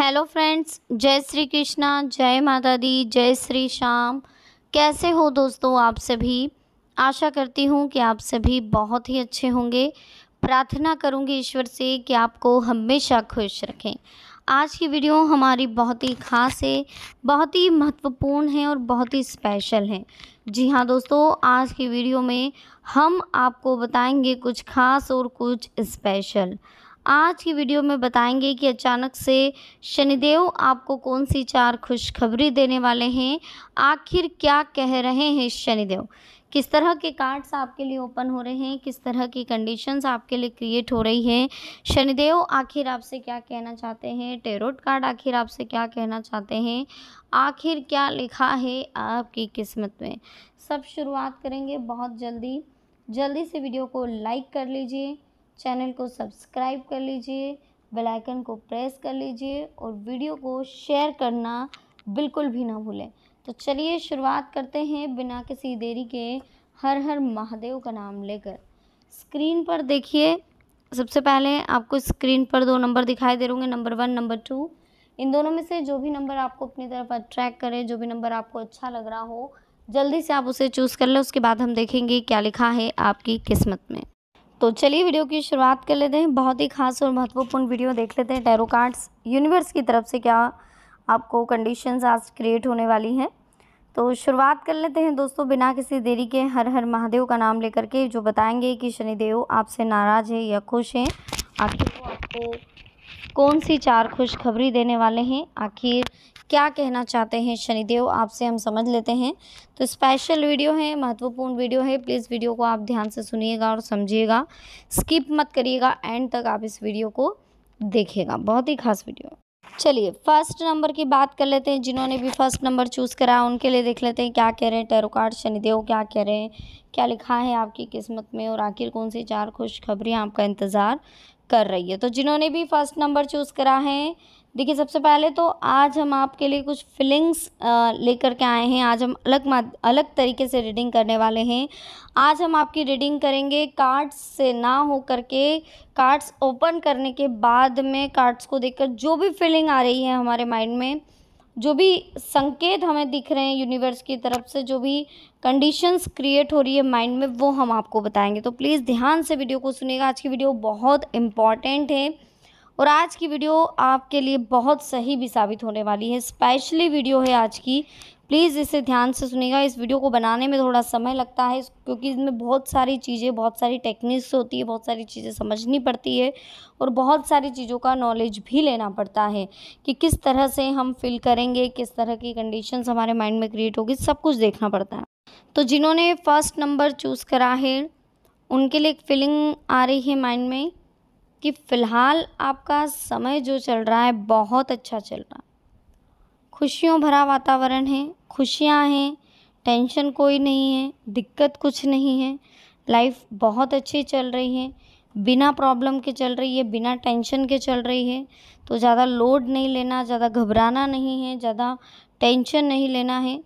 hello friends जय श्री कृष्णा जय माता दी जय श्री श्याम कैसे हो दोस्तों आप सभी आशा करती हूँ कि आप सभी बहुत ही अच्छे होंगे प्रार्थना करूँगी ईश्वर से कि आपको हमेशा खुश रखें आज की वीडियो हमारी बहुत ही ख़ास है बहुत ही महत्वपूर्ण है और बहुत ही स्पेशल है जी हाँ दोस्तों आज की वीडियो में हम आपको बताएंगे कुछ खास और कुछ स्पेशल आज की वीडियो में बताएंगे कि अचानक से शनिदेव आपको कौन सी चार खुशखबरी देने वाले हैं आखिर क्या कह रहे हैं शनिदेव किस तरह के कार्ड्स आपके लिए ओपन हो रहे हैं किस तरह की कंडीशंस आपके लिए क्रिएट हो रही हैं शनिदेव आखिर आपसे क्या कहना चाहते हैं टेरोट कार्ड आखिर आपसे क्या कहना चाहते हैं आखिर क्या लिखा है आपकी किस्मत में सब शुरुआत करेंगे बहुत जल्दी जल्दी से वीडियो को लाइक कर लीजिए चैनल को सब्सक्राइब कर लीजिए बेल आइकन को प्रेस कर लीजिए और वीडियो को शेयर करना बिल्कुल भी ना भूलें तो चलिए शुरुआत करते हैं बिना किसी देरी के हर हर महादेव का नाम लेकर स्क्रीन पर देखिए सबसे पहले आपको स्क्रीन पर दो नंबर दिखाई दे होंगे नंबर वन नंबर टू इन दोनों में से जो भी नंबर आपको अपनी तरफ अट्रैक्ट करे जो भी नंबर आपको अच्छा लग रहा हो जल्दी से आप उसे चूज़ कर लें उसके बाद हम देखेंगे क्या लिखा है आपकी किस्मत में तो चलिए वीडियो की शुरुआत कर लेते हैं बहुत ही खास और महत्वपूर्ण वीडियो देख लेते हैं टैरो कार्ड्स यूनिवर्स की तरफ से क्या आपको कंडीशंस आज क्रिएट होने वाली हैं तो शुरुआत कर लेते हैं दोस्तों बिना किसी देरी के हर हर महादेव का नाम लेकर के जो बताएंगे कि शनिदेव आपसे नाराज़ है या खुश हैं आखिर आपको कौन सी चार खुशखबरी देने वाले हैं आखिर क्या कहना चाहते हैं शनिदेव आपसे हम समझ लेते हैं तो स्पेशल वीडियो है महत्वपूर्ण वीडियो है प्लीज़ वीडियो को आप ध्यान से सुनिएगा और समझिएगा स्किप मत करिएगा एंड तक आप इस वीडियो को देखिएगा बहुत ही खास वीडियो चलिए फर्स्ट नंबर की बात कर लेते हैं जिन्होंने भी फर्स्ट नंबर चूज़ करा उनके लिए देख लेते हैं क्या कह रहे हैं टेरोकार्ड शनिदेव क्या कह रहे हैं क्या लिखा है आपकी किस्मत में और आखिर कौन सी चार खुशखबरियाँ आपका इंतज़ार कर रही है तो जिन्होंने भी फर्स्ट नंबर चूज़ करा है देखिए सबसे पहले तो आज हम आपके लिए कुछ फीलिंग्स लेकर के आए हैं आज हम अलग अलग तरीके से रीडिंग करने वाले हैं आज हम आपकी रीडिंग करेंगे कार्ड्स से ना हो करके कार्ड्स ओपन करने के बाद में कार्ड्स को देखकर जो भी फीलिंग आ रही है हमारे माइंड में जो भी संकेत हमें दिख रहे हैं यूनिवर्स की तरफ से जो भी कंडीशंस क्रिएट हो रही है माइंड में वो हम आपको बताएंगे तो प्लीज़ ध्यान से वीडियो को सुनेगा आज की वीडियो बहुत इम्पॉर्टेंट है और आज की वीडियो आपके लिए बहुत सही भी साबित होने वाली है स्पेशली वीडियो है आज की प्लीज़ इसे ध्यान से सुनिएगा इस वीडियो को बनाने में थोड़ा समय लगता है क्योंकि इसमें बहुत सारी चीज़ें बहुत सारी टेक्निक्स होती है बहुत सारी चीज़ें समझनी पड़ती है और बहुत सारी चीज़ों का नॉलेज भी लेना पड़ता है कि किस तरह से हम फील करेंगे किस तरह की कंडीशंस हमारे माइंड में क्रिएट होगी सब कुछ देखना पड़ता है तो जिन्होंने फर्स्ट नंबर चूज़ करा है उनके लिए एक फीलिंग आ रही है माइंड में कि फ़िलहाल आपका समय जो चल रहा है बहुत अच्छा चल रहा है खुशियों भरा वातावरण है खुशियाँ हैं टेंशन कोई नहीं है दिक्कत कुछ नहीं है लाइफ बहुत अच्छी चल रही है बिना प्रॉब्लम के चल रही है बिना टेंशन के चल रही है तो ज़्यादा लोड नहीं लेना ज़्यादा घबराना नहीं है ज़्यादा टेंशन नहीं लेना है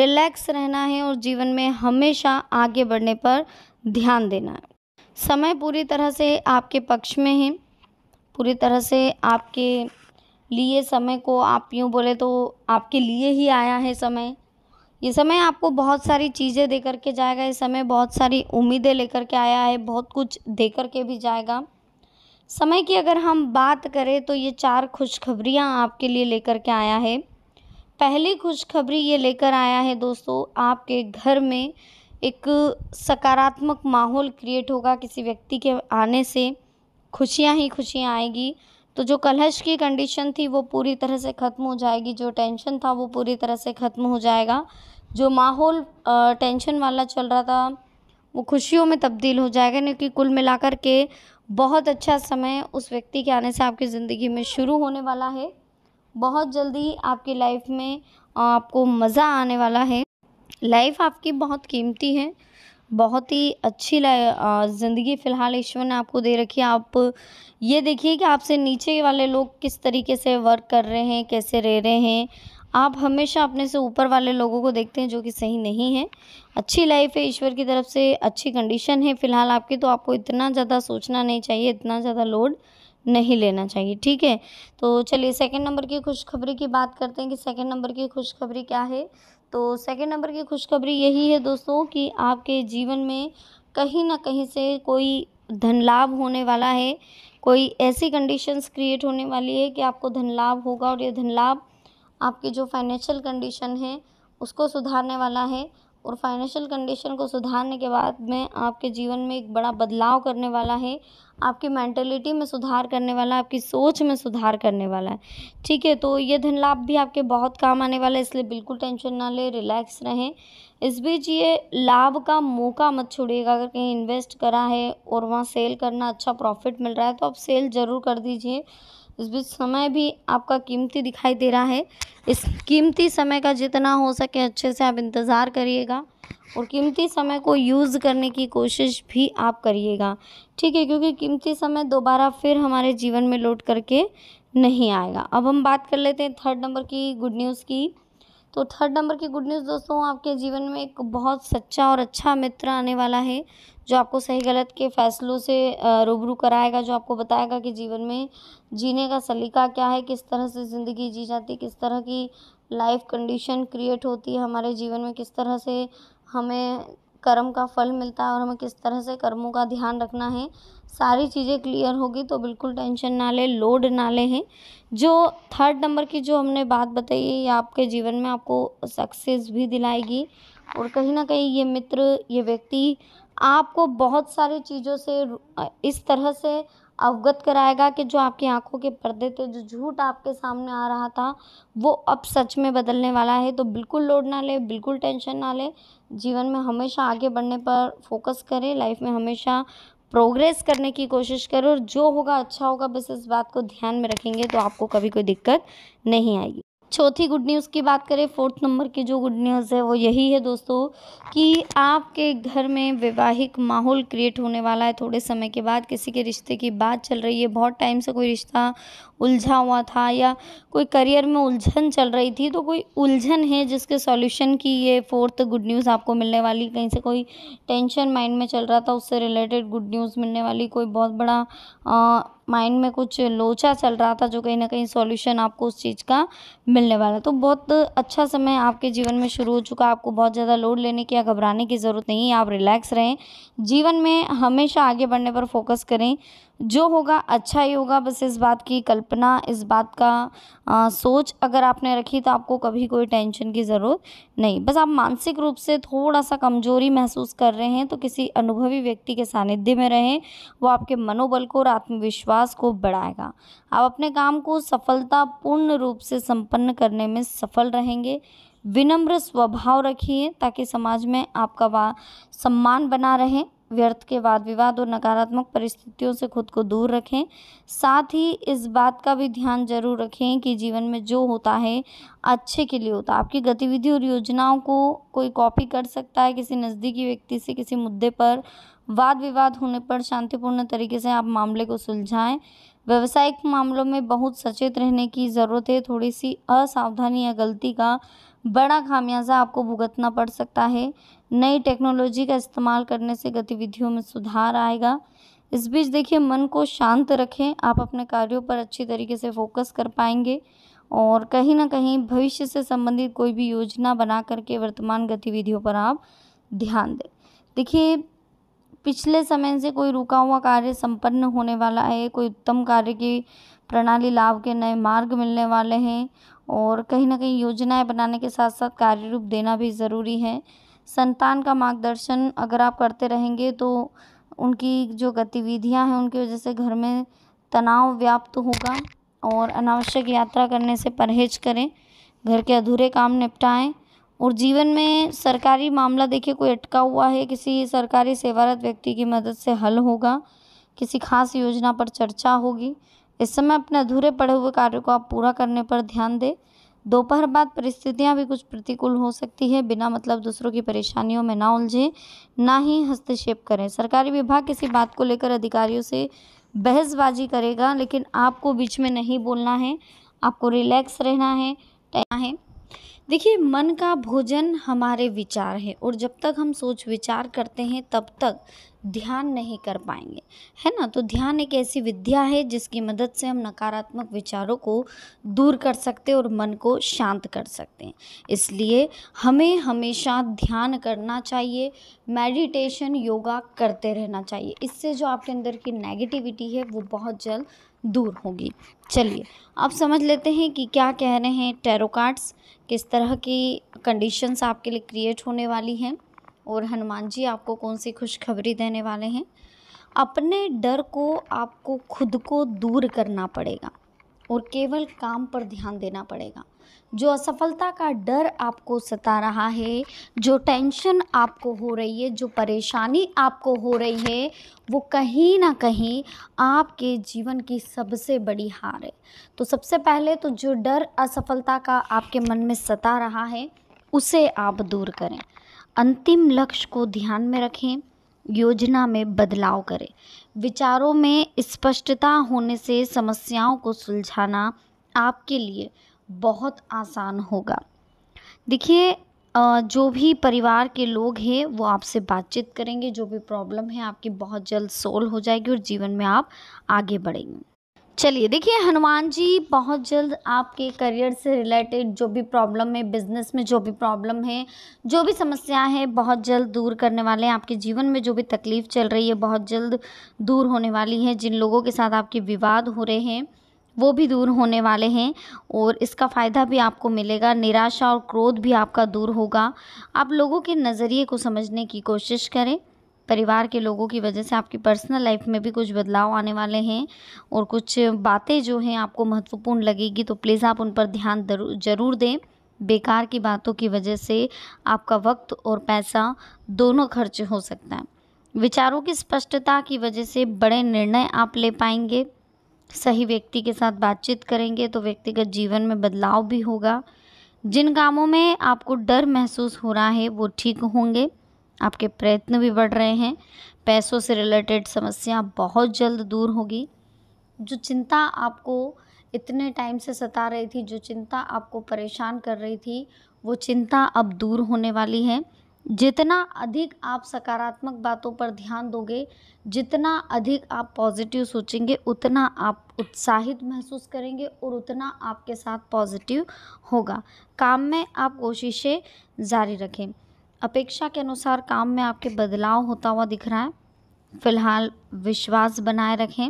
रिलैक्स रहना है और जीवन में हमेशा आगे बढ़ने पर ध्यान देना है समय पूरी तरह से आपके पक्ष में है पूरी तरह से आपके लिए समय को आप यूँ बोले तो आपके लिए ही आया है समय ये समय आपको बहुत सारी चीज़ें दे कर के जाएगा ये समय बहुत सारी उम्मीदें लेकर के आया है बहुत कुछ दे कर के भी जाएगा समय की अगर हम बात करें तो ये चार खुशखबरियाँ आपके लिए लेकर के आया है पहली खुशखबरी ये लेकर आया है दोस्तों आपके घर में एक सकारात्मक माहौल क्रिएट होगा किसी व्यक्ति के आने से खुशियाँ ही खुशियाँ आएगी तो जो कलहश की कंडीशन थी वो पूरी तरह से ख़त्म हो जाएगी जो टेंशन था वो पूरी तरह से ख़त्म हो जाएगा जो माहौल टेंशन वाला चल रहा था वो खुशियों में तब्दील हो जाएगा क्योंकि कुल मिलाकर के बहुत अच्छा समय उस व्यक्ति के आने से आपकी ज़िंदगी में शुरू होने वाला है बहुत जल्दी आपकी लाइफ में आपको मज़ा आने वाला है लाइफ आपकी बहुत कीमती है बहुत ही अच्छी ज़िंदगी फ़िलहाल ईश्वर ने आपको दे रखी है आप ये देखिए कि आपसे नीचे वाले लोग किस तरीके से वर्क कर रहे हैं कैसे रह रहे हैं आप हमेशा अपने से ऊपर वाले लोगों को देखते हैं जो कि सही नहीं है अच्छी लाइफ है ईश्वर की तरफ से अच्छी कंडीशन है फ़िलहाल आपकी तो आपको इतना ज़्यादा सोचना नहीं चाहिए इतना ज़्यादा लोड नहीं लेना चाहिए ठीक है तो चलिए सेकंड नंबर की खुशखबरी की बात करते हैं कि सेकंड नंबर की खुशखबरी क्या है तो सेकंड नंबर की खुशखबरी यही है दोस्तों कि आपके जीवन में कहीं ना कहीं से कोई धन लाभ होने वाला है कोई ऐसी कंडीशंस क्रिएट होने वाली है कि आपको धन लाभ होगा और ये धन लाभ आपकी जो फाइनेंशियल कंडीशन है उसको सुधारने वाला है और फाइनेंशियल कंडीशन को सुधारने के बाद में आपके जीवन में एक बड़ा बदलाव करने वाला है आपकी मेंटेलिटी में सुधार करने वाला है आपकी सोच में सुधार करने वाला है ठीक है तो ये धन लाभ भी आपके बहुत काम आने वाला है इसलिए बिल्कुल टेंशन ना ले रिलैक्स रहें इस बीच ये लाभ का मौका मत छोड़िएगा अगर कहीं इन्वेस्ट करा है और वहाँ सेल करना अच्छा प्रॉफिट मिल रहा है तो आप सेल ज़रूर कर दीजिए इस बीच समय भी आपका कीमती दिखाई दे रहा है इस कीमती समय का जितना हो सके अच्छे से आप इंतज़ार करिएगा और कीमती समय को यूज़ करने की कोशिश भी आप करिएगा ठीक है क्योंकि कीमती समय दोबारा फिर हमारे जीवन में लौट करके नहीं आएगा अब हम बात कर लेते हैं थर्ड नंबर की गुड न्यूज़ की तो थर्ड नंबर की गुड न्यूज़ दोस्तों आपके जीवन में एक बहुत सच्चा और अच्छा मित्र आने वाला है जो आपको सही गलत के फैसलों से रूबरू कराएगा जो आपको बताएगा कि जीवन में जीने का सलीका क्या है किस तरह से ज़िंदगी जी जाती है किस तरह की लाइफ कंडीशन क्रिएट होती है हमारे जीवन में किस तरह से हमें कर्म का फल मिलता है और हमें किस तरह से कर्मों का ध्यान रखना है सारी चीज़ें क्लियर होगी तो बिल्कुल टेंशन ना ले लोड ना ले हैं जो थर्ड नंबर की जो हमने बात बताई है ये आपके जीवन में आपको सक्सेस भी दिलाएगी और कहीं ना कहीं ये मित्र ये व्यक्ति आपको बहुत सारी चीज़ों से इस तरह से अवगत कराएगा कि जो आपकी आंखों के पर्दे थे जो झूठ आपके सामने आ रहा था वो अब सच में बदलने वाला है तो बिल्कुल लोड ना ले बिल्कुल टेंशन ना ले जीवन में हमेशा आगे बढ़ने पर फोकस करें लाइफ में हमेशा प्रोग्रेस करने की कोशिश करें और जो होगा अच्छा होगा बस इस बात को ध्यान में रखेंगे तो आपको कभी कोई दिक्कत नहीं आएगी चौथी गुड न्यूज़ की बात करें फोर्थ नंबर की जो गुड न्यूज़ है वो यही है दोस्तों कि आपके घर में वैवाहिक माहौल क्रिएट होने वाला है थोड़े समय के बाद किसी के रिश्ते की बात चल रही है बहुत टाइम से कोई रिश्ता उलझा हुआ था या कोई करियर में उलझन चल रही थी तो कोई उलझन है जिसके सॉल्यूशन की ये फोर्थ गुड न्यूज़ आपको मिलने वाली कहीं से कोई टेंशन माइंड में चल रहा था उससे रिलेटेड गुड न्यूज़ मिलने वाली कोई बहुत बड़ा माइंड में कुछ लोचा चल रहा था जो कहीं ना कहीं सॉल्यूशन आपको उस चीज़ का मिलने वाला तो बहुत अच्छा समय आपके जीवन में शुरू हो चुका आपको बहुत ज़्यादा लोड लेने की या घबराने की ज़रूरत नहीं आप रिलैक्स रहें जीवन में हमेशा आगे बढ़ने पर फोकस करें जो होगा अच्छा ही होगा बस इस बात की कल्पना इस बात का सोच अगर आपने रखी तो आपको कभी कोई टेंशन की ज़रूरत नहीं बस आप मानसिक रूप से थोड़ा सा कमज़ोरी महसूस कर रहे हैं तो किसी अनुभवी व्यक्ति के सानिध्य में रहें वो आपके मनोबल को और आत्मविश्वास को बढ़ाएगा आप अपने काम को सफलता पूर्ण रूप से संपन्न करने में सफल रहेंगे विनम्र स्वभाव रखिए ताकि समाज में आपका सम्मान बना रहे व्यर्थ के वाद विवाद और नकारात्मक परिस्थितियों से खुद को दूर रखें साथ ही इस बात का भी ध्यान जरूर रखें कि जीवन में जो होता है अच्छे के लिए होता है आपकी गतिविधि और योजनाओं को कोई कॉपी कर सकता है किसी नज़दीकी व्यक्ति से किसी मुद्दे पर वाद विवाद होने पर शांतिपूर्ण तरीके से आप मामले को सुलझाएं व्यवसायिक मामलों में बहुत सचेत रहने की ज़रूरत है थोड़ी सी असावधानी या गलती का बड़ा खामियाजा आपको भुगतना पड़ सकता है नई टेक्नोलॉजी का इस्तेमाल करने से गतिविधियों में सुधार आएगा इस बीच देखिए मन को शांत रखें आप अपने कार्यों पर अच्छी तरीके से फोकस कर पाएंगे और कहीं ना कहीं भविष्य से संबंधित कोई भी योजना बना करके वर्तमान गतिविधियों पर आप ध्यान दें देखिए पिछले समय से कोई रुका हुआ कार्य संपन्न होने वाला है कोई उत्तम कार्य की प्रणाली लाभ के नए मार्ग मिलने वाले हैं और कहीं ना कहीं योजनाएं बनाने के साथ साथ कार्य रूप देना भी ज़रूरी है संतान का मार्गदर्शन अगर आप करते रहेंगे तो उनकी जो गतिविधियां हैं उनकी वजह से घर में तनाव व्याप्त होगा और अनावश्यक यात्रा करने से परहेज करें घर के अधूरे काम निपटाएं और जीवन में सरकारी मामला देखिए कोई अटका हुआ है किसी सरकारी सेवारत व्यक्ति की मदद से हल होगा किसी खास योजना पर चर्चा होगी इस समय अपने अधूरे पड़े हुए कार्य को आप पूरा करने पर ध्यान दें दोपहर बाद परिस्थितियां भी कुछ प्रतिकूल हो सकती है बिना मतलब दूसरों की परेशानियों में ना उलझे ना ही हस्तक्षेप करें सरकारी विभाग किसी बात को लेकर अधिकारियों से बहसबाजी करेगा लेकिन आपको बीच में नहीं बोलना है आपको रिलैक्स रहना है है देखिए मन का भोजन हमारे विचार है और जब तक हम सोच विचार करते हैं तब तक ध्यान नहीं कर पाएंगे है ना तो ध्यान एक ऐसी विद्या है जिसकी मदद से हम नकारात्मक विचारों को दूर कर सकते और मन को शांत कर सकते हैं इसलिए हमें हमेशा ध्यान करना चाहिए मेडिटेशन योगा करते रहना चाहिए इससे जो आपके अंदर की नेगेटिविटी है वो बहुत जल्द दूर होगी चलिए आप समझ लेते हैं कि क्या कह रहे हैं टेरोकार्ड्स किस तरह की कंडीशंस आपके लिए क्रिएट होने वाली हैं और हनुमान जी आपको कौन सी खुशखबरी देने वाले हैं अपने डर को आपको खुद को दूर करना पड़ेगा और केवल काम पर ध्यान देना पड़ेगा जो असफलता का डर आपको सता रहा है जो टेंशन आपको हो रही है जो परेशानी आपको हो रही है वो कहीं ना कहीं आपके जीवन की सबसे बड़ी हार है तो सबसे पहले तो जो डर असफलता का आपके मन में सता रहा है उसे आप दूर करें अंतिम लक्ष्य को ध्यान में रखें योजना में बदलाव करें विचारों में स्पष्टता होने से समस्याओं को सुलझाना आपके लिए बहुत आसान होगा देखिए जो भी परिवार के लोग हैं वो आपसे बातचीत करेंगे जो भी प्रॉब्लम है आपकी बहुत जल्द सोल्व हो जाएगी और जीवन में आप आगे बढ़ेंगे चलिए देखिए हनुमान जी बहुत जल्द आपके करियर से रिलेटेड जो भी प्रॉब्लम है बिजनेस में जो भी प्रॉब्लम है जो भी समस्या है बहुत जल्द दूर करने वाले हैं आपके जीवन में जो भी तकलीफ़ चल रही है बहुत जल्द दूर होने वाली है जिन लोगों के साथ आपके विवाद हो रहे हैं वो भी दूर होने वाले हैं और इसका फ़ायदा भी आपको मिलेगा निराशा और क्रोध भी आपका दूर होगा आप लोगों के नज़रिए को समझने की कोशिश करें परिवार के लोगों की वजह से आपकी पर्सनल लाइफ में भी कुछ बदलाव आने वाले हैं और कुछ बातें जो हैं आपको महत्वपूर्ण लगेगी तो प्लीज़ आप उन पर ध्यान ज़रूर दें बेकार की बातों की वजह से आपका वक्त और पैसा दोनों खर्च हो सकता है विचारों की स्पष्टता की वजह से बड़े निर्णय आप ले पाएंगे सही व्यक्ति के साथ बातचीत करेंगे तो व्यक्तिगत जीवन में बदलाव भी होगा जिन कामों में आपको डर महसूस हो रहा है वो ठीक होंगे आपके प्रयत्न भी बढ़ रहे हैं पैसों से रिलेटेड समस्या बहुत जल्द दूर होगी जो चिंता आपको इतने टाइम से सता रही थी जो चिंता आपको परेशान कर रही थी वो चिंता अब दूर होने वाली है जितना अधिक आप सकारात्मक बातों पर ध्यान दोगे जितना अधिक आप पॉजिटिव सोचेंगे उतना आप उत्साहित महसूस करेंगे और उतना आपके साथ पॉजिटिव होगा काम में आप कोशिशें जारी रखें अपेक्षा के अनुसार काम में आपके बदलाव होता हुआ दिख रहा है फिलहाल विश्वास बनाए रखें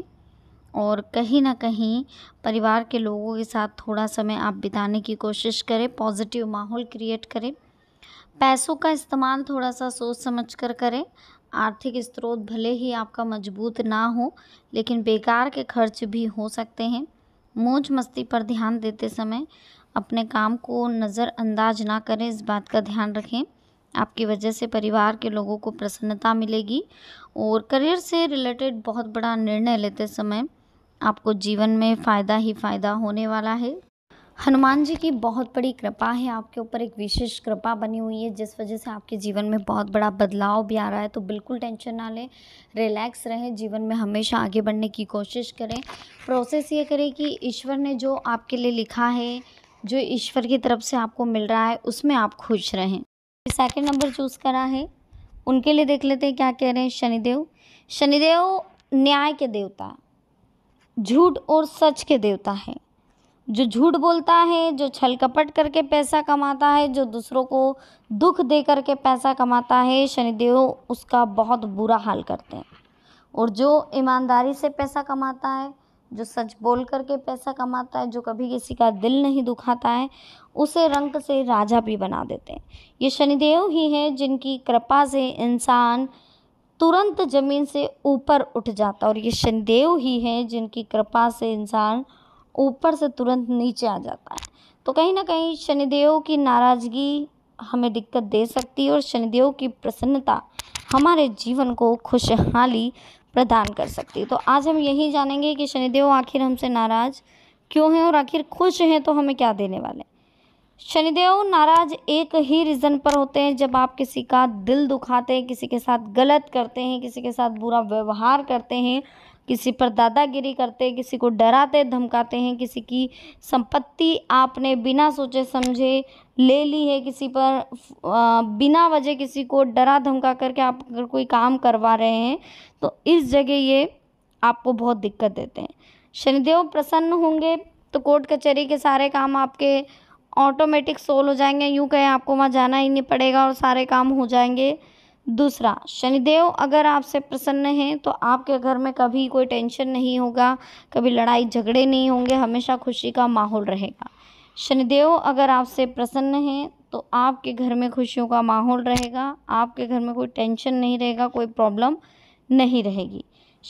और कहीं ना कहीं परिवार के लोगों के साथ थोड़ा समय आप बिताने की कोशिश करें पॉजिटिव माहौल क्रिएट करें पैसों का इस्तेमाल थोड़ा सा सोच समझ कर करें आर्थिक स्रोत भले ही आपका मजबूत ना हो लेकिन बेकार के खर्च भी हो सकते हैं मौज मस्ती पर ध्यान देते समय अपने काम को नज़रअंदाज ना करें इस बात का ध्यान रखें आपकी वजह से परिवार के लोगों को प्रसन्नता मिलेगी और करियर से रिलेटेड बहुत बड़ा निर्णय लेते समय आपको जीवन में फ़ायदा ही फ़ायदा होने वाला है हनुमान जी की बहुत बड़ी कृपा है आपके ऊपर एक विशेष कृपा बनी हुई है जिस वजह से आपके जीवन में बहुत बड़ा बदलाव भी आ रहा है तो बिल्कुल टेंशन ना लें रिलैक्स रहें जीवन में हमेशा आगे बढ़ने की कोशिश करें प्रोसेस ये करें कि ईश्वर ने जो आपके लिए लिखा है जो ईश्वर की तरफ से आपको मिल रहा है उसमें आप खुश रहें सेकेंड नंबर चूज़ करा है उनके लिए देख लेते हैं क्या कह रहे हैं शनिदेव शनिदेव न्याय के देवता झूठ और सच के देवता है जो झूठ बोलता है जो छल कपट करके पैसा कमाता है जो दूसरों को दुख दे करके पैसा कमाता है शनिदेव उसका बहुत बुरा हाल करते हैं और जो ईमानदारी से पैसा कमाता है जो सच बोल करके पैसा कमाता है जो कभी किसी का दिल नहीं दुखाता है उसे रंग से राजा भी बना देते हैं ये शनिदेव ही हैं जिनकी कृपा से इंसान तुरंत ज़मीन से ऊपर उठ जाता है और ये शनिदेव ही हैं जिनकी कृपा से इंसान ऊपर से तुरंत नीचे आ जाता है तो कहीं ना कहीं शनिदेव की नाराज़गी हमें दिक्कत दे सकती है और शनिदेव की प्रसन्नता हमारे जीवन को खुशहाली प्रदान कर सकती है तो आज हम यही जानेंगे कि शनिदेव आखिर हमसे नाराज़ क्यों हैं और आखिर खुश हैं तो हमें क्या देने वाले शनिदेव नाराज एक ही रीज़न पर होते हैं जब आप किसी का दिल दुखाते हैं किसी के साथ गलत करते हैं किसी के साथ बुरा व्यवहार करते हैं किसी पर दादागिरी करते किसी को डराते धमकाते हैं किसी की संपत्ति आपने बिना सोचे समझे ले ली है किसी पर बिना वजह किसी को डरा धमका करके आप अगर कोई काम करवा रहे हैं तो इस जगह ये आपको बहुत दिक्कत देते हैं शनिदेव प्रसन्न होंगे तो कोर्ट कचहरी के सारे काम आपके ऑटोमेटिक सोल हो जाएंगे यूँ कहें आपको वहाँ जाना ही नहीं पड़ेगा और सारे काम हो जाएंगे दूसरा शनिदेव अगर आपसे प्रसन्न हैं तो आपके घर में कभी कोई टेंशन नहीं होगा कभी लड़ाई झगड़े नहीं होंगे हमेशा खुशी का माहौल रहेगा शनिदेव अगर आपसे प्रसन्न हैं तो आपके घर में खुशियों का माहौल रहेगा आपके घर में कोई टेंशन नहीं रहेगा कोई प्रॉब्लम नहीं रहेगी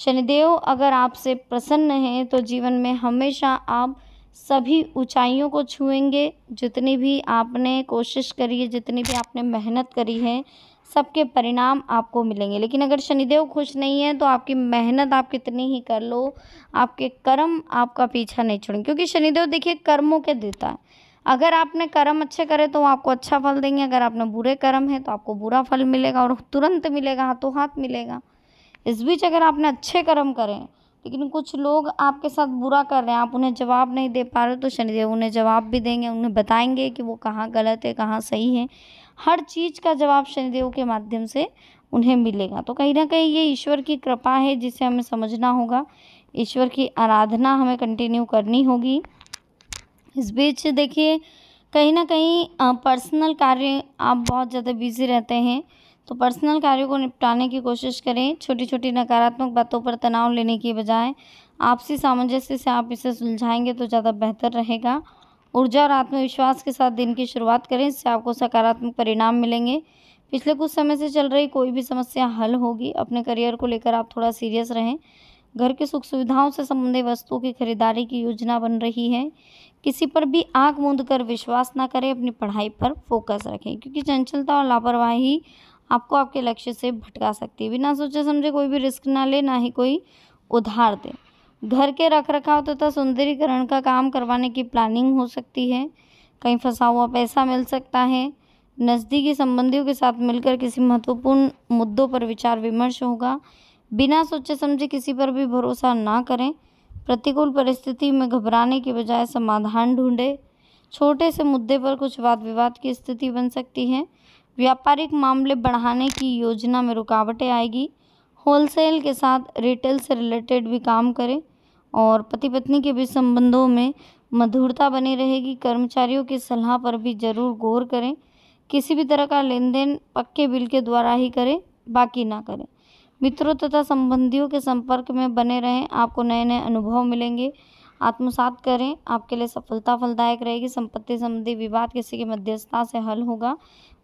शनिदेव अगर आपसे प्रसन्न हैं तो जीवन में हमेशा आप सभी ऊंचाइयों को छुएंगे जितनी भी आपने कोशिश करी है जितनी भी आपने मेहनत करी है सबके परिणाम आपको मिलेंगे लेकिन अगर शनिदेव खुश नहीं है तो आपकी मेहनत आप कितनी ही कर लो आपके कर्म आपका पीछा नहीं छोड़ेंगे क्योंकि शनिदेव देखिए कर्मों के देता है अगर आपने कर्म अच्छे करे तो वो आपको अच्छा फल देंगे अगर आपने बुरे कर्म है तो आपको बुरा फल मिलेगा और तुरंत मिलेगा हाथों हाथ मिलेगा इस बीच अगर आपने अच्छे कर्म करें लेकिन कुछ लोग आपके साथ बुरा कर रहे हैं आप उन्हें जवाब नहीं दे पा रहे तो शनिदेव उन्हें जवाब भी देंगे उन्हें बताएंगे कि वो कहाँ गलत है कहाँ सही है हर चीज़ का जवाब शनिदेव के माध्यम से उन्हें मिलेगा तो कहीं ना कहीं ये ईश्वर की कृपा है जिसे हमें समझना होगा ईश्वर की आराधना हमें कंटिन्यू करनी होगी इस बीच देखिए कहीं ना कहीं पर्सनल कार्य आप बहुत ज़्यादा बिजी रहते हैं तो पर्सनल कार्यों को निपटाने की कोशिश करें छोटी छोटी नकारात्मक बातों पर तनाव लेने की बजाय आपसी सामंजस्य से आप इसे सुलझाएंगे तो ज़्यादा बेहतर रहेगा ऊर्जा और आत्मविश्वास के साथ दिन की शुरुआत करें इससे आपको सकारात्मक परिणाम मिलेंगे पिछले कुछ समय से चल रही कोई भी समस्या हल होगी अपने करियर को लेकर आप थोड़ा सीरियस रहें घर के सुख सुविधाओं से संबंधित वस्तुओं की खरीदारी की योजना बन रही है किसी पर भी आंख मूंद कर विश्वास ना करें अपनी पढ़ाई पर फोकस रखें क्योंकि चंचलता और लापरवाही आपको आपके लक्ष्य से भटका सकती है बिना सोचे समझे कोई भी रिस्क ना ले ना ही कोई उधार दें घर के रख रखाव तथा सुंदरीकरण का काम करवाने की प्लानिंग हो सकती है कहीं फंसा हुआ पैसा मिल सकता है नज़दीकी संबंधियों के साथ मिलकर किसी महत्वपूर्ण मुद्दों पर विचार विमर्श होगा बिना सोचे समझे किसी पर भी भरोसा ना करें प्रतिकूल परिस्थिति में घबराने के बजाय समाधान ढूंढें छोटे से मुद्दे पर कुछ वाद विवाद की स्थिति बन सकती है व्यापारिक मामले बढ़ाने की योजना में रुकावटें आएगी होलसेल के साथ रिटेल से रिलेटेड भी काम करें और पति पत्नी के बीच संबंधों में मधुरता बनी रहेगी कर्मचारियों की सलाह पर भी ज़रूर गौर करें किसी भी तरह का लेन देन पक्के बिल के द्वारा ही करें बाकी ना करें मित्रों तथा संबंधियों के संपर्क में बने रहें आपको नए नए अनुभव मिलेंगे आत्मसात करें आपके लिए सफलता फलदायक रहेगी संपत्ति संबंधी विवाद किसी की मध्यस्थता से हल होगा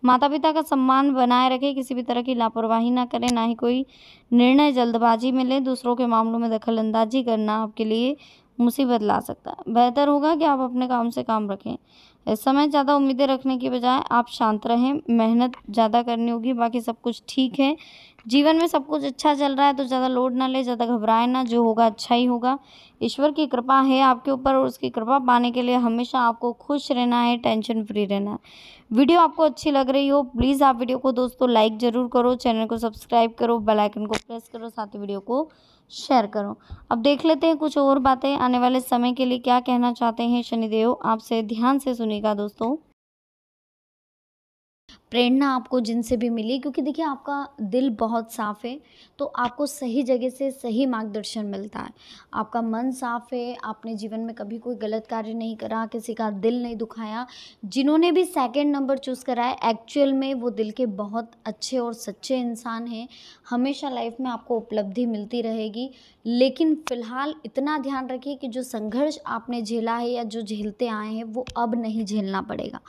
माता पिता का सम्मान बनाए रखें किसी भी तरह की लापरवाही ना करें ना ही कोई निर्णय जल्दबाजी में लें दूसरों के मामलों में दखल अंदाजी करना आपके लिए मुसीबत ला सकता है बेहतर होगा कि आप अपने काम से काम रखें इस समय ज़्यादा उम्मीदें रखने की बजाय आप शांत रहें मेहनत ज़्यादा करनी होगी बाकी सब कुछ ठीक है जीवन में सब कुछ अच्छा चल रहा है तो ज़्यादा लोड ना ले ज़्यादा घबराए ना जो होगा अच्छा ही होगा ईश्वर की कृपा है आपके ऊपर और उसकी कृपा पाने के लिए हमेशा आपको खुश रहना है टेंशन फ्री रहना है वीडियो आपको अच्छी लग रही हो प्लीज़ आप वीडियो को दोस्तों लाइक ज़रूर करो चैनल को सब्सक्राइब करो बेलाइकन को प्रेस करो साथ ही वीडियो को शेयर करो अब देख लेते हैं कुछ और बातें आने वाले समय के लिए क्या कहना चाहते हैं शनिदेव आपसे ध्यान से सुनेगा दोस्तों प्रेरणा आपको जिनसे भी मिली क्योंकि देखिए आपका दिल बहुत साफ़ है तो आपको सही जगह से सही मार्गदर्शन मिलता है आपका मन साफ़ है आपने जीवन में कभी कोई गलत कार्य नहीं करा किसी का दिल नहीं दुखाया जिन्होंने भी सेकंड नंबर चूज़ करा है एक्चुअल में वो दिल के बहुत अच्छे और सच्चे इंसान हैं हमेशा लाइफ में आपको उपलब्धि मिलती रहेगी लेकिन फ़िलहाल इतना ध्यान रखिए कि जो संघर्ष आपने झेला है या जो झेलते आए हैं वो अब नहीं झेलना पड़ेगा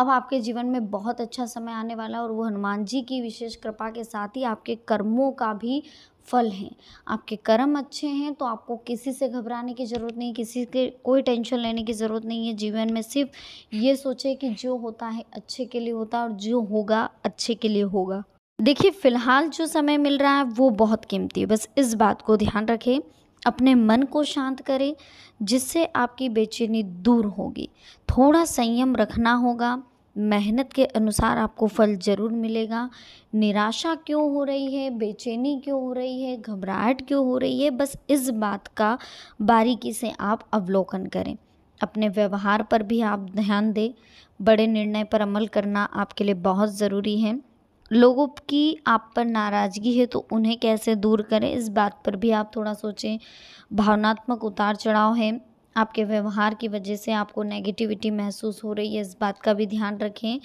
अब आपके जीवन में बहुत अच्छा समय आने वाला है और वो हनुमान जी की विशेष कृपा के साथ ही आपके कर्मों का भी फल है आपके कर्म अच्छे हैं तो आपको किसी से घबराने की ज़रूरत नहीं किसी के कोई टेंशन लेने की ज़रूरत नहीं है जीवन में सिर्फ ये सोचें कि जो होता है अच्छे के लिए होता है और जो होगा अच्छे के लिए होगा देखिए फ़िलहाल जो समय मिल रहा है वो बहुत कीमती है बस इस बात को ध्यान रखें अपने मन को शांत करें जिससे आपकी बेचैनी दूर होगी थोड़ा संयम रखना होगा मेहनत के अनुसार आपको फल ज़रूर मिलेगा निराशा क्यों हो रही है बेचैनी क्यों हो रही है घबराहट क्यों हो रही है बस इस बात का बारीकी से आप अवलोकन करें अपने व्यवहार पर भी आप ध्यान दें बड़े निर्णय पर अमल करना आपके लिए बहुत ज़रूरी है लोगों की आप पर नाराज़गी है तो उन्हें कैसे दूर करें इस बात पर भी आप थोड़ा सोचें भावनात्मक उतार चढ़ाव है आपके व्यवहार की वजह से आपको नेगेटिविटी महसूस हो रही है इस बात का भी ध्यान रखें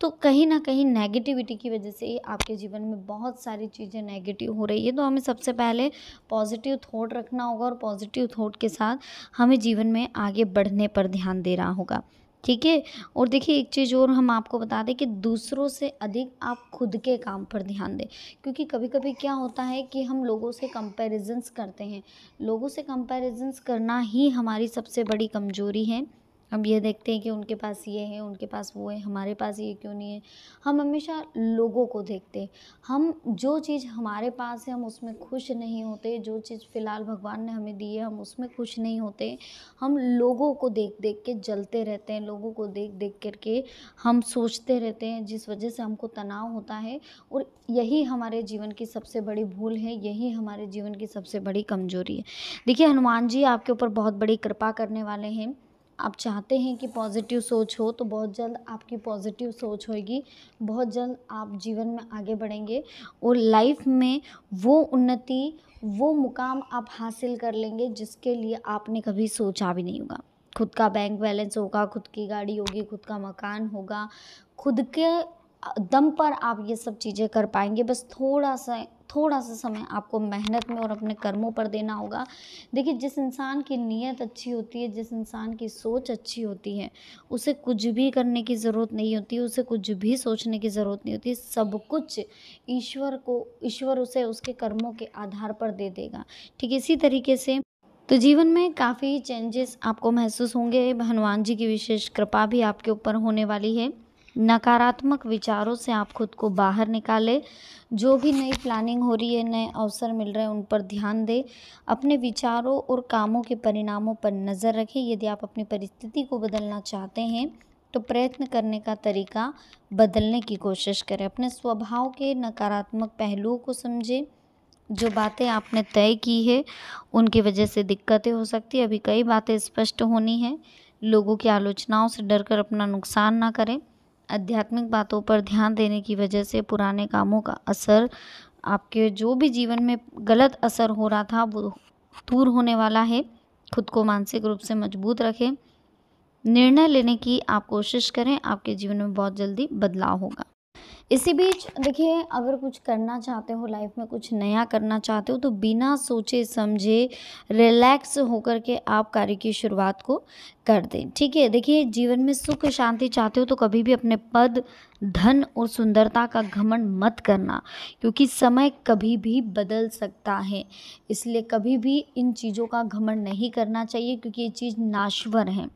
तो कहीं ना कहीं नेगेटिविटी की वजह से आपके जीवन में बहुत सारी चीज़ें नेगेटिव हो रही है तो हमें सबसे पहले पॉजिटिव थॉट रखना होगा और पॉजिटिव थॉट के साथ हमें जीवन में आगे बढ़ने पर ध्यान दे रहा होगा ठीक है और देखिए एक चीज़ और हम आपको बता दें कि दूसरों से अधिक आप खुद के काम पर ध्यान दें क्योंकि कभी कभी क्या होता है कि हम लोगों से कंपैरिजन्स करते हैं लोगों से कंपैरिजन्स करना ही हमारी सबसे बड़ी कमजोरी है अब ये देखते हैं कि उनके पास ये है उनके पास वो है हमारे पास ये क्यों नहीं है हम हमेशा लोगों को देखते हैं हम जो चीज़ हमारे पास है हम उसमें खुश नहीं होते जो चीज़ फ़िलहाल भगवान ने हमें दी है हम उसमें खुश नहीं होते हम लोगों को देख देख के जलते रहते हैं लोगों को देख देख करके हम सोचते रहते हैं जिस वजह से हमको तनाव होता है और यही हमारे जीवन की सबसे बड़ी भूल है यही हमारे जीवन की सबसे बड़ी कमजोरी है देखिए हनुमान जी आपके ऊपर बहुत बड़ी कृपा करने वाले हैं आप चाहते हैं कि पॉजिटिव सोच हो तो बहुत जल्द आपकी पॉजिटिव सोच होगी बहुत जल्द आप जीवन में आगे बढ़ेंगे और लाइफ में वो उन्नति वो मुकाम आप हासिल कर लेंगे जिसके लिए आपने कभी सोचा भी नहीं होगा खुद का बैंक बैलेंस होगा खुद की गाड़ी होगी खुद का मकान होगा खुद के दम पर आप ये सब चीज़ें कर पाएंगे बस थोड़ा सा थोड़ा सा समय आपको मेहनत में और अपने कर्मों पर देना होगा देखिए जिस इंसान की नीयत अच्छी होती है जिस इंसान की सोच अच्छी होती है उसे कुछ भी करने की ज़रूरत नहीं होती उसे कुछ भी सोचने की ज़रूरत नहीं होती सब कुछ ईश्वर को ईश्वर उसे उसके कर्मों के आधार पर दे देगा ठीक इसी तरीके से तो जीवन में काफ़ी चेंजेस आपको महसूस होंगे हनुमान जी की विशेष कृपा भी आपके ऊपर होने वाली है नकारात्मक विचारों से आप खुद को बाहर निकालें जो भी नई प्लानिंग हो रही है नए अवसर मिल रहे हैं उन पर ध्यान दें अपने विचारों और कामों के परिणामों पर नज़र रखें यदि आप अपनी परिस्थिति को बदलना चाहते हैं तो प्रयत्न करने का तरीका बदलने की कोशिश करें अपने स्वभाव के नकारात्मक पहलुओं को समझें जो बातें आपने तय की है उनकी वजह से दिक्कतें हो सकती है अभी कई बातें स्पष्ट होनी है लोगों की आलोचनाओं से डरकर अपना नुकसान ना करें आध्यात्मिक बातों पर ध्यान देने की वजह से पुराने कामों का असर आपके जो भी जीवन में गलत असर हो रहा था वो दूर होने वाला है खुद को मानसिक रूप से मजबूत रखें निर्णय लेने की आप कोशिश करें आपके जीवन में बहुत जल्दी बदलाव होगा इसी बीच देखिए अगर कुछ करना चाहते हो लाइफ में कुछ नया करना चाहते हो तो बिना सोचे समझे रिलैक्स होकर के आप कार्य की शुरुआत को कर दें ठीक है देखिए जीवन में सुख शांति चाहते हो तो कभी भी अपने पद धन और सुंदरता का घमंड मत करना क्योंकि समय कभी भी बदल सकता है इसलिए कभी भी इन चीज़ों का घमंड नहीं करना चाहिए क्योंकि ये चीज़ नाश्वर है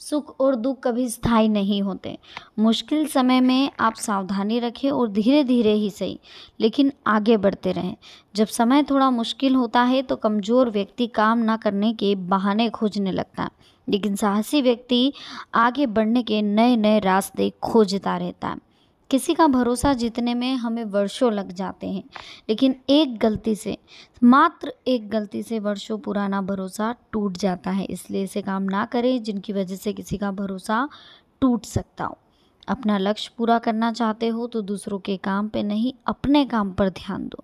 सुख और दुख कभी स्थायी नहीं होते मुश्किल समय में आप सावधानी रखें और धीरे धीरे ही सही लेकिन आगे बढ़ते रहें जब समय थोड़ा मुश्किल होता है तो कमज़ोर व्यक्ति काम ना करने के बहाने खोजने लगता है लेकिन साहसी व्यक्ति आगे बढ़ने के नए नए रास्ते खोजता रहता है किसी का भरोसा जीतने में हमें वर्षों लग जाते हैं लेकिन एक गलती से मात्र एक गलती से वर्षों पुराना भरोसा टूट जाता है इसलिए ऐसे काम ना करें जिनकी वजह से किसी का भरोसा टूट सकता हो अपना लक्ष्य पूरा करना चाहते हो तो दूसरों के काम पे नहीं अपने काम पर ध्यान दो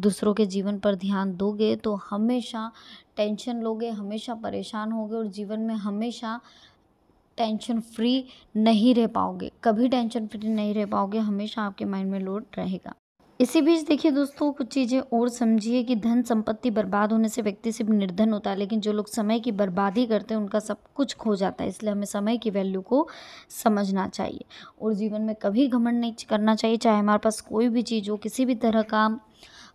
दूसरों के जीवन पर ध्यान दोगे तो हमेशा टेंशन लोगे हमेशा परेशान होगे और जीवन में हमेशा टेंशन फ्री नहीं रह पाओगे कभी टेंशन फ्री नहीं रह पाओगे हमेशा आपके माइंड में लोड रहेगा इसी बीच देखिए दोस्तों कुछ चीज़ें और समझिए कि धन संपत्ति बर्बाद होने से व्यक्ति सिर्फ निर्धन होता है लेकिन जो लोग समय की बर्बादी करते हैं उनका सब कुछ खो जाता है इसलिए हमें समय की वैल्यू को समझना चाहिए और जीवन में कभी घमंड नहीं करना चाहिए चाहे हमारे पास कोई भी चीज़ हो किसी भी तरह का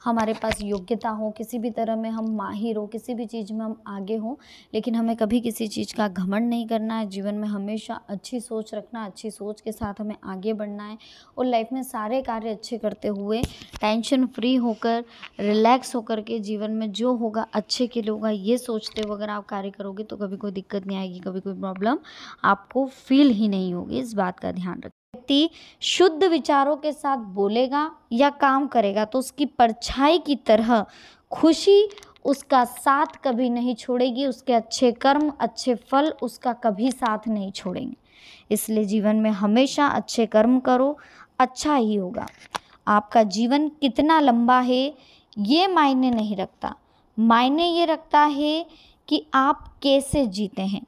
हमारे पास योग्यता हो किसी भी तरह में हम माहिर हो किसी भी चीज़ में हम आगे हों लेकिन हमें कभी किसी चीज़ का घमंड नहीं करना है जीवन में हमेशा अच्छी सोच रखना अच्छी सोच के साथ हमें आगे बढ़ना है और लाइफ में सारे कार्य अच्छे करते हुए टेंशन फ्री होकर रिलैक्स होकर के जीवन में जो होगा अच्छे के लिए होगा ये सोचते हुए अगर आप कार्य करोगे तो कभी कोई दिक्कत नहीं आएगी कभी कोई प्रॉब्लम आपको फील ही नहीं होगी इस बात का ध्यान रखें व्यक्ति शुद्ध विचारों के साथ बोलेगा या काम करेगा तो उसकी परछाई की तरह खुशी उसका साथ कभी नहीं छोड़ेगी उसके अच्छे कर्म अच्छे फल उसका कभी साथ नहीं छोड़ेंगे इसलिए जीवन में हमेशा अच्छे कर्म करो अच्छा ही होगा आपका जीवन कितना लंबा है ये मायने नहीं रखता मायने ये रखता है कि आप कैसे जीते हैं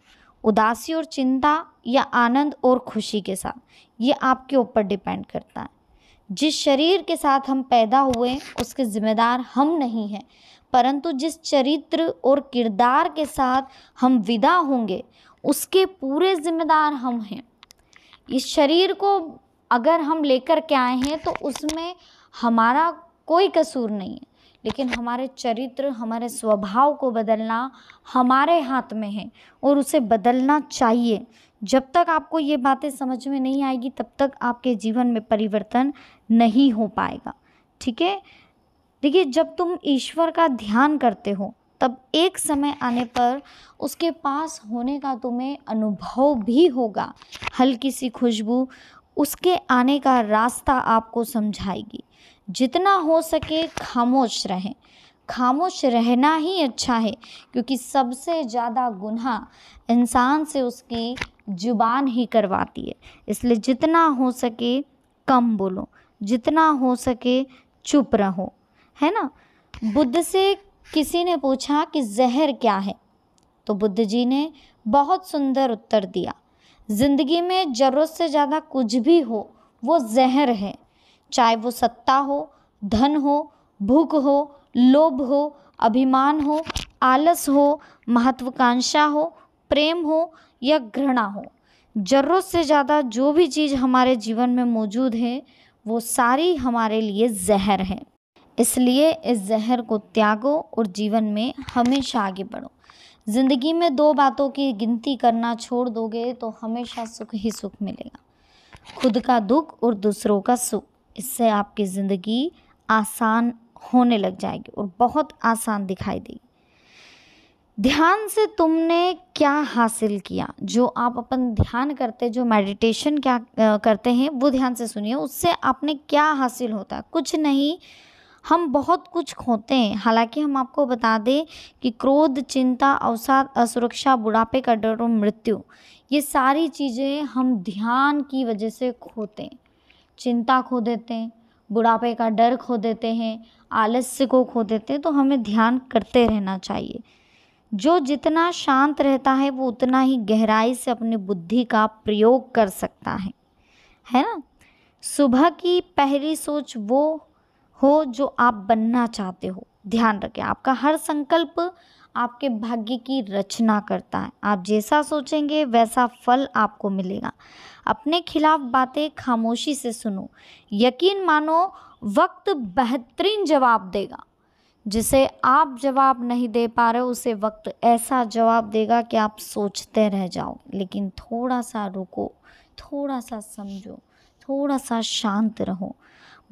उदासी और चिंता या आनंद और खुशी के साथ ये आपके ऊपर डिपेंड करता है जिस शरीर के साथ हम पैदा हुए उसके ज़िम्मेदार हम नहीं हैं परंतु जिस चरित्र और किरदार के साथ हम विदा होंगे उसके पूरे ज़िम्मेदार हम हैं इस शरीर को अगर हम लेकर के आए हैं तो उसमें हमारा कोई कसूर नहीं है लेकिन हमारे चरित्र हमारे स्वभाव को बदलना हमारे हाथ में है और उसे बदलना चाहिए जब तक आपको ये बातें समझ में नहीं आएगी तब तक आपके जीवन में परिवर्तन नहीं हो पाएगा ठीक है देखिए जब तुम ईश्वर का ध्यान करते हो तब एक समय आने पर उसके पास होने का तुम्हें अनुभव भी होगा हल्की सी खुशबू उसके आने का रास्ता आपको समझाएगी जितना हो सके खामोश रहें खामोश रहना ही अच्छा है क्योंकि सबसे ज़्यादा गुनाह इंसान से उसकी ज़ुबान ही करवाती है इसलिए जितना हो सके कम बोलो जितना हो सके चुप रहो है ना बुद्ध से किसी ने पूछा कि जहर क्या है तो बुद्ध जी ने बहुत सुंदर उत्तर दिया ज़िंदगी में ज़रूरत से ज़्यादा कुछ भी हो वो जहर है चाहे वो सत्ता हो धन हो भूख हो लोभ हो अभिमान हो आलस हो महत्वाकांक्षा हो प्रेम हो या घृणा हो ज़रूरत से ज़्यादा जो भी चीज़ हमारे जीवन में मौजूद है वो सारी हमारे लिए जहर है इसलिए इस जहर को त्यागो और जीवन में हमेशा आगे बढ़ो ज़िंदगी में दो बातों की गिनती करना छोड़ दोगे तो हमेशा सुख ही सुख मिलेगा खुद का दुख और दूसरों का सुख इससे आपकी ज़िंदगी आसान होने लग जाएगी और बहुत आसान दिखाई देगी ध्यान से तुमने क्या हासिल किया जो आप अपन ध्यान करते जो मेडिटेशन क्या करते हैं वो ध्यान से सुनिए उससे आपने क्या हासिल होता है कुछ नहीं हम बहुत कुछ खोते हैं हालांकि हम आपको बता दें कि क्रोध चिंता अवसाद असुरक्षा बुढ़ापे का डर और मृत्यु ये सारी चीज़ें हम ध्यान की वजह से खोते हैं चिंता खो देते हैं बुढ़ापे का डर खो देते हैं आलस्य को खो देते हैं तो हमें ध्यान करते रहना चाहिए जो जितना शांत रहता है वो उतना ही गहराई से अपनी बुद्धि का प्रयोग कर सकता है है ना सुबह की पहली सोच वो हो जो आप बनना चाहते हो ध्यान रखें आपका हर संकल्प आपके भाग्य की रचना करता है आप जैसा सोचेंगे वैसा फल आपको मिलेगा अपने खिलाफ बातें खामोशी से सुनो यकीन मानो वक्त बेहतरीन जवाब देगा जिसे आप जवाब नहीं दे पा रहे उसे वक्त ऐसा जवाब देगा कि आप सोचते रह जाओ लेकिन थोड़ा सा रुको थोड़ा सा समझो थोड़ा सा शांत रहो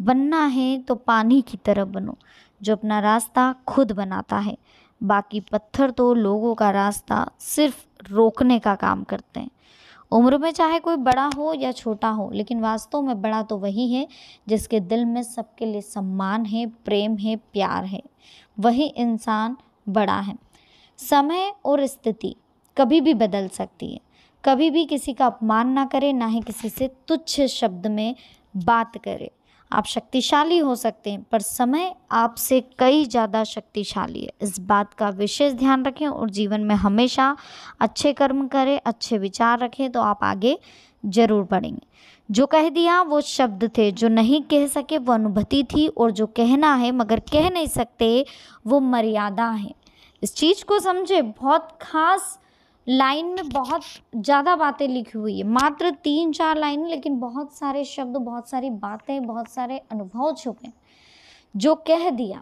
बनना है तो पानी की तरह बनो जो अपना रास्ता खुद बनाता है बाकी पत्थर तो लोगों का रास्ता सिर्फ रोकने का काम करते हैं उम्र में चाहे कोई बड़ा हो या छोटा हो लेकिन वास्तव में बड़ा तो वही है जिसके दिल में सबके लिए सम्मान है प्रेम है प्यार है वही इंसान बड़ा है समय और स्थिति कभी भी बदल सकती है कभी भी किसी का अपमान ना करे ना ही किसी से तुच्छ शब्द में बात करे आप शक्तिशाली हो सकते हैं पर समय आपसे कई ज़्यादा शक्तिशाली है इस बात का विशेष ध्यान रखें और जीवन में हमेशा अच्छे कर्म करें अच्छे विचार रखें तो आप आगे जरूर बढ़ेंगे जो कह दिया वो शब्द थे जो नहीं कह सके वो अनुभूति थी और जो कहना है मगर कह नहीं सकते वो मर्यादा है इस चीज़ को समझे बहुत खास लाइन में बहुत ज़्यादा बातें लिखी हुई है मात्र तीन चार लाइन लेकिन बहुत सारे शब्द बहुत सारी बातें बहुत सारे अनुभव छुपे जो कह दिया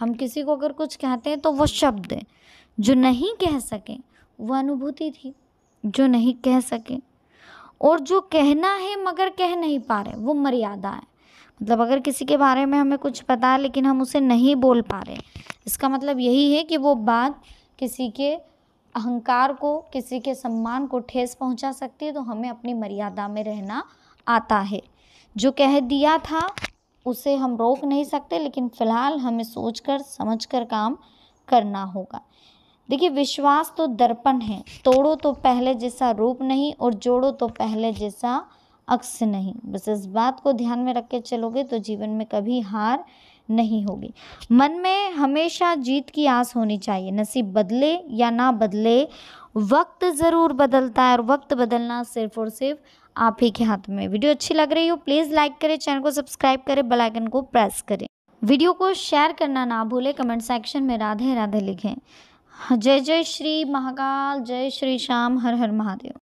हम किसी को अगर कुछ कहते हैं तो वो शब्द है जो नहीं कह सके वो अनुभूति थी जो नहीं कह सके और जो कहना है मगर कह नहीं पा रहे वो मर्यादा है मतलब अगर किसी के बारे में हमें कुछ पता है लेकिन हम उसे नहीं बोल पा रहे इसका मतलब यही है कि वो बात किसी के अहंकार को किसी के सम्मान को ठेस पहुंचा सकती है तो हमें अपनी मर्यादा में रहना आता है जो कह दिया था उसे हम रोक नहीं सकते लेकिन फ़िलहाल हमें सोचकर समझकर काम करना होगा देखिए विश्वास तो दर्पण है तोड़ो तो पहले जैसा रूप नहीं और जोड़ो तो पहले जैसा अक्स नहीं बस इस बात को ध्यान में रख के चलोगे तो जीवन में कभी हार नहीं होगी मन में हमेशा जीत की आस होनी चाहिए नसीब बदले या ना बदले वक्त ज़रूर बदलता है और वक्त बदलना सिर्फ और सिर्फ आप ही के हाथ में वीडियो अच्छी लग रही हो प्लीज़ लाइक करें चैनल को सब्सक्राइब करें बेल आइकन को प्रेस करें वीडियो को शेयर करना ना भूलें कमेंट सेक्शन में राधे राधे लिखें जय जय श्री महाकाल जय श्री श्याम हर हर महादेव